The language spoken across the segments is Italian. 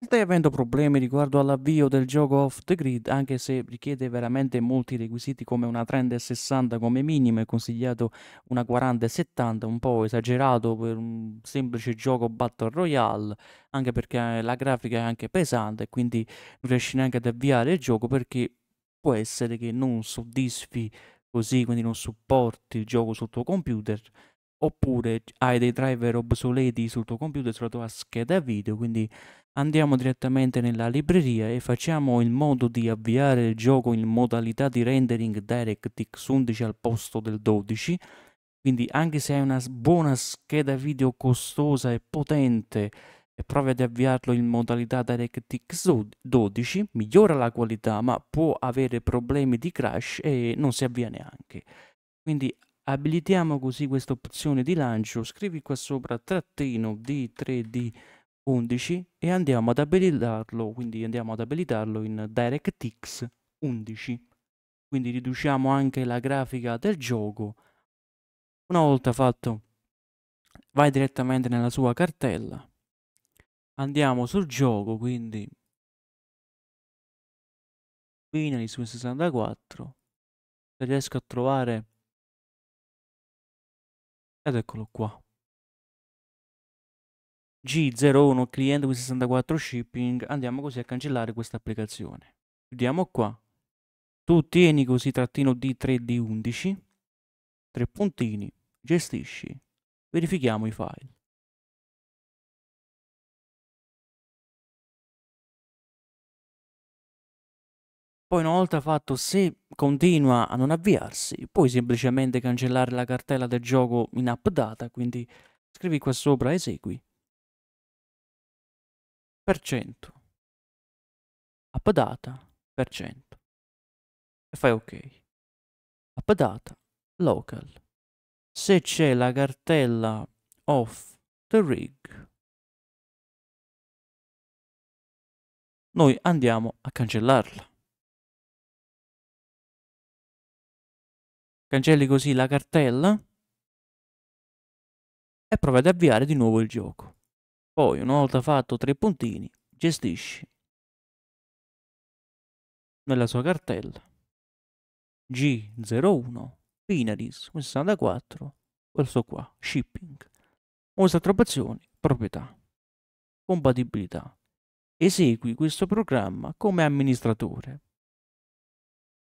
stai avendo problemi riguardo all'avvio del gioco off the grid, anche se richiede veramente molti requisiti come una 3060 come minimo, è consigliato una 4070, un po' esagerato per un semplice gioco Battle Royale, anche perché la grafica è anche pesante, quindi non riesci neanche ad avviare il gioco perché può essere che non soddisfi così, quindi non supporti il gioco sul tuo computer oppure hai dei driver obsoleti sul tuo computer, sulla tua scheda video, quindi andiamo direttamente nella libreria e facciamo il modo di avviare il gioco in modalità di rendering DirectX 11 al posto del 12, quindi anche se hai una buona scheda video costosa e potente e provi ad avviarlo in modalità DirectX 12, migliora la qualità ma può avere problemi di crash e non si avvia neanche. Quindi Abilitiamo così questa opzione di lancio, scrivi qua sopra trattino D3D11 e andiamo ad abilitarlo, quindi andiamo ad abilitarlo in DirectX 11. Quindi riduciamo anche la grafica del gioco. Una volta fatto, vai direttamente nella sua cartella. Andiamo sul gioco, quindi Binary su 64 se riesco a trovare ed eccolo qua. G01 client with 64 shipping. Andiamo così a cancellare questa applicazione. Chiudiamo qua. Tu tieni così trattino D3D11. Tre puntini. Gestisci. Verifichiamo i file. Poi una volta fatto, se continua a non avviarsi, puoi semplicemente cancellare la cartella del gioco in app data, quindi scrivi qua sopra esegui. Per cento. App data, per cento. E fai ok. App data, local. Se c'è la cartella off the rig, noi andiamo a cancellarla. Cancelli così la cartella e provi ad avviare di nuovo il gioco. Poi, una volta fatto tre puntini, gestisci nella sua cartella G01 Pinaris 64, questo qua, shipping. Mostra attrapazioni, proprietà, compatibilità. Esegui questo programma come amministratore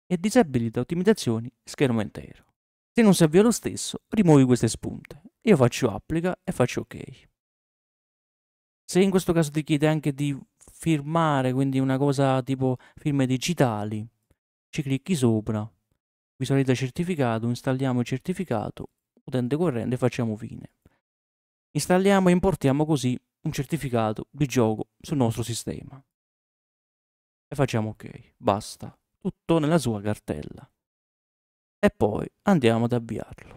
e disabilita ottimizzazioni schermo intero. Se non si avvia lo stesso, rimuovi queste spunte. Io faccio applica e faccio ok. Se in questo caso ti chiede anche di firmare, quindi una cosa tipo firme digitali, ci clicchi sopra, visualizza certificato, installiamo il certificato, utente corrente e facciamo fine. Installiamo e importiamo così un certificato di gioco sul nostro sistema. E facciamo ok, basta tutto nella sua cartella. E poi andiamo ad avviarlo.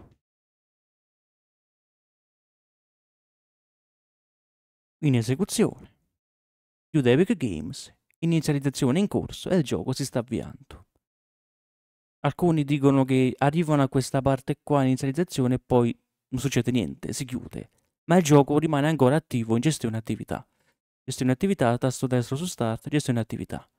In esecuzione. Judevic Games, inizializzazione in corso e il gioco si sta avviando. Alcuni dicono che arrivano a questa parte qua, inizializzazione, e poi non succede niente, si chiude. Ma il gioco rimane ancora attivo in gestione attività. Gestione attività, tasto destro su start, gestione attività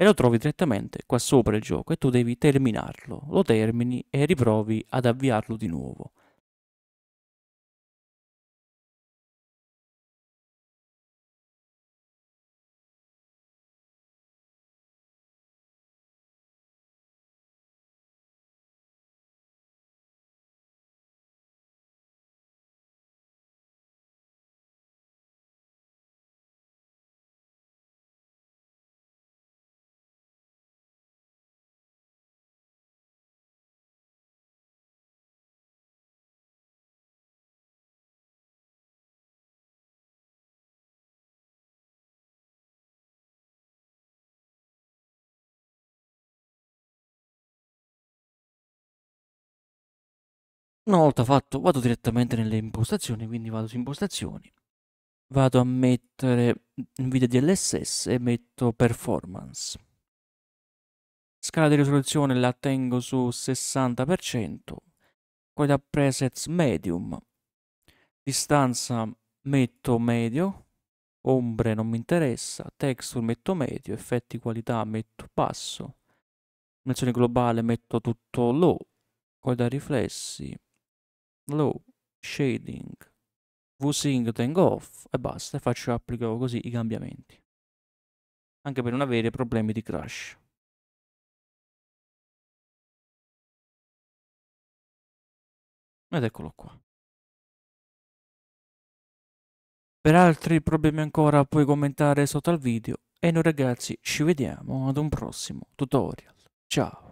e lo trovi direttamente qua sopra il gioco e tu devi terminarlo, lo termini e riprovi ad avviarlo di nuovo. Una volta fatto vado direttamente nelle impostazioni, quindi vado su impostazioni, vado a mettere NVIDIA DLSS e metto performance. Scala di risoluzione la tengo su 60%, qualità presets medium, distanza metto medio, ombre non mi interessa, texture metto medio, effetti qualità metto basso, dimensione globale metto tutto low, qualità riflessi low shading vsync tengo off e basta e faccio applico così i cambiamenti anche per non avere problemi di crash ed eccolo qua per altri problemi ancora puoi commentare sotto al video e noi ragazzi ci vediamo ad un prossimo tutorial ciao